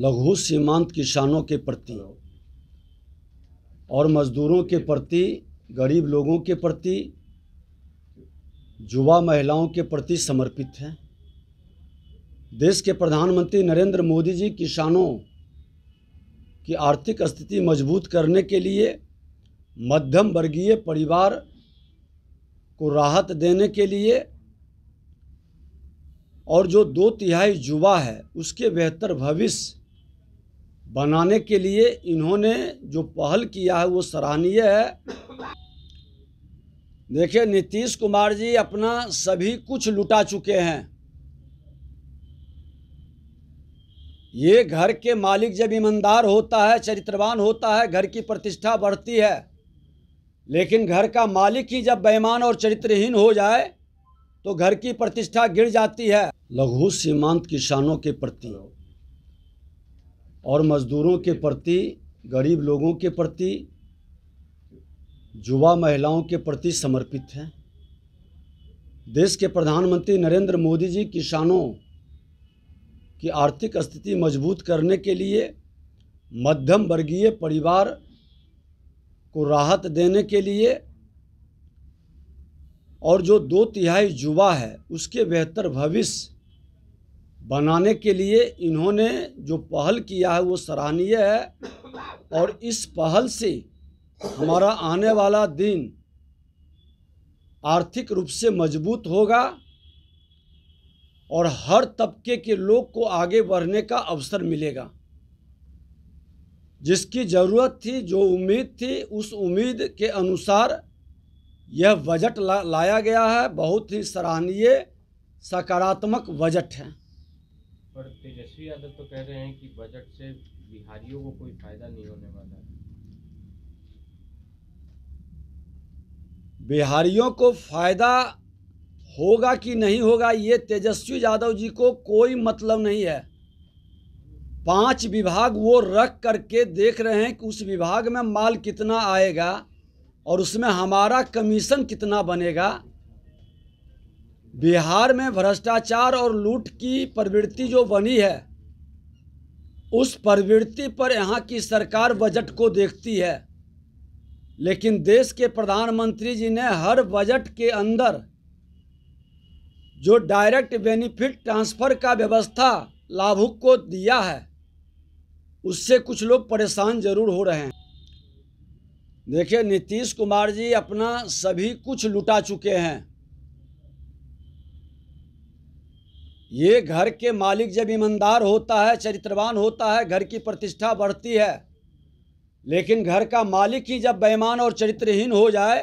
लघु सीमांत किसानों के प्रति और मज़दूरों के प्रति गरीब लोगों के प्रति युवा महिलाओं के प्रति समर्पित हैं देश के प्रधानमंत्री नरेंद्र मोदी जी किसानों की आर्थिक स्थिति मजबूत करने के लिए मध्यम वर्गीय परिवार को राहत देने के लिए और जो दो तिहाई युवा है उसके बेहतर भविष्य बनाने के लिए इन्होंने जो पहल किया है वो सराहनीय है देखिए नीतीश कुमार जी अपना सभी कुछ लुटा चुके हैं ये घर के मालिक जब ईमानदार होता है चरित्रवान होता है घर की प्रतिष्ठा बढ़ती है लेकिन घर का मालिक ही जब बेईमान और चरित्रहीन हो जाए तो घर की प्रतिष्ठा गिर जाती है लघु सीमांत किसानों के प्रति और मज़दूरों के प्रति गरीब लोगों के प्रति युवा महिलाओं के प्रति समर्पित हैं देश के प्रधानमंत्री नरेंद्र मोदी जी किसानों की आर्थिक स्थिति मजबूत करने के लिए मध्यम वर्गीय परिवार को राहत देने के लिए और जो दो तिहाई युवा है उसके बेहतर भविष्य बनाने के लिए इन्होंने जो पहल किया है वो सराहनीय है और इस पहल से हमारा आने वाला दिन आर्थिक रूप से मजबूत होगा और हर तबके के लोग को आगे बढ़ने का अवसर मिलेगा जिसकी ज़रूरत थी जो उम्मीद थी उस उम्मीद के अनुसार यह बजट ला, लाया गया है बहुत ही सराहनीय सकारात्मक बजट है पर तेजस्वी यादव तो कह रहे हैं कि बजट से बिहारियों को कोई फायदा नहीं होने वाला है बिहारियों को फायदा होगा कि नहीं होगा ये तेजस्वी यादव जी को कोई मतलब नहीं है पांच विभाग वो रख करके देख रहे हैं कि उस विभाग में माल कितना आएगा और उसमें हमारा कमीशन कितना बनेगा बिहार में भ्रष्टाचार और लूट की प्रवृत्ति जो बनी है उस प्रवृत्ति पर यहाँ की सरकार बजट को देखती है लेकिन देश के प्रधानमंत्री जी ने हर बजट के अंदर जो डायरेक्ट बेनिफिट ट्रांसफ़र का व्यवस्था लाभुक को दिया है उससे कुछ लोग परेशान जरूर हो रहे हैं देखिए नीतीश कुमार जी अपना सभी कुछ लुटा चुके हैं ये घर के मालिक जब ईमानदार होता है चरित्रवान होता है घर की प्रतिष्ठा बढ़ती है लेकिन घर का मालिक ही जब बेईमान और चरित्रहीन हो जाए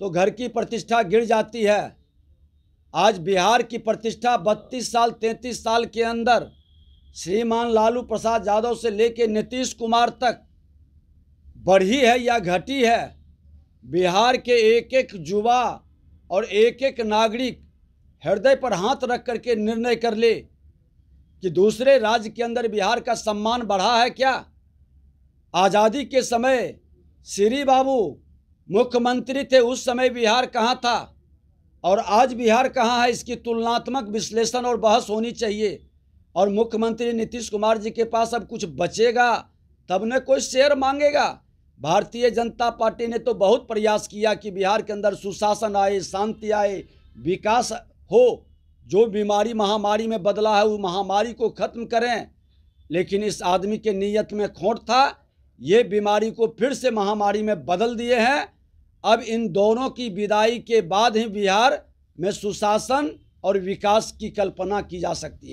तो घर की प्रतिष्ठा गिर जाती है आज बिहार की प्रतिष्ठा 32 साल 33 साल के अंदर श्रीमान लालू प्रसाद यादव से लेकर नीतीश कुमार तक बढ़ी है या घटी है बिहार के एक एक युवा और एक एक नागरिक हृदय पर हाथ रख करके निर्णय कर ले कि दूसरे राज्य के अंदर बिहार का सम्मान बढ़ा है क्या आज़ादी के समय श्री बाबू मुख्यमंत्री थे उस समय बिहार कहाँ था और आज बिहार कहाँ है इसकी तुलनात्मक विश्लेषण और बहस होनी चाहिए और मुख्यमंत्री नीतीश कुमार जी के पास अब कुछ बचेगा तब न कोई शेयर मांगेगा भारतीय जनता पार्टी ने तो बहुत प्रयास किया कि बिहार के अंदर सुशासन आए शांति आए विकास हो जो बीमारी महामारी में बदला है वो महामारी को ख़त्म करें लेकिन इस आदमी के नीयत में खोट था ये बीमारी को फिर से महामारी में बदल दिए हैं अब इन दोनों की विदाई के बाद ही बिहार में सुशासन और विकास की कल्पना की जा सकती है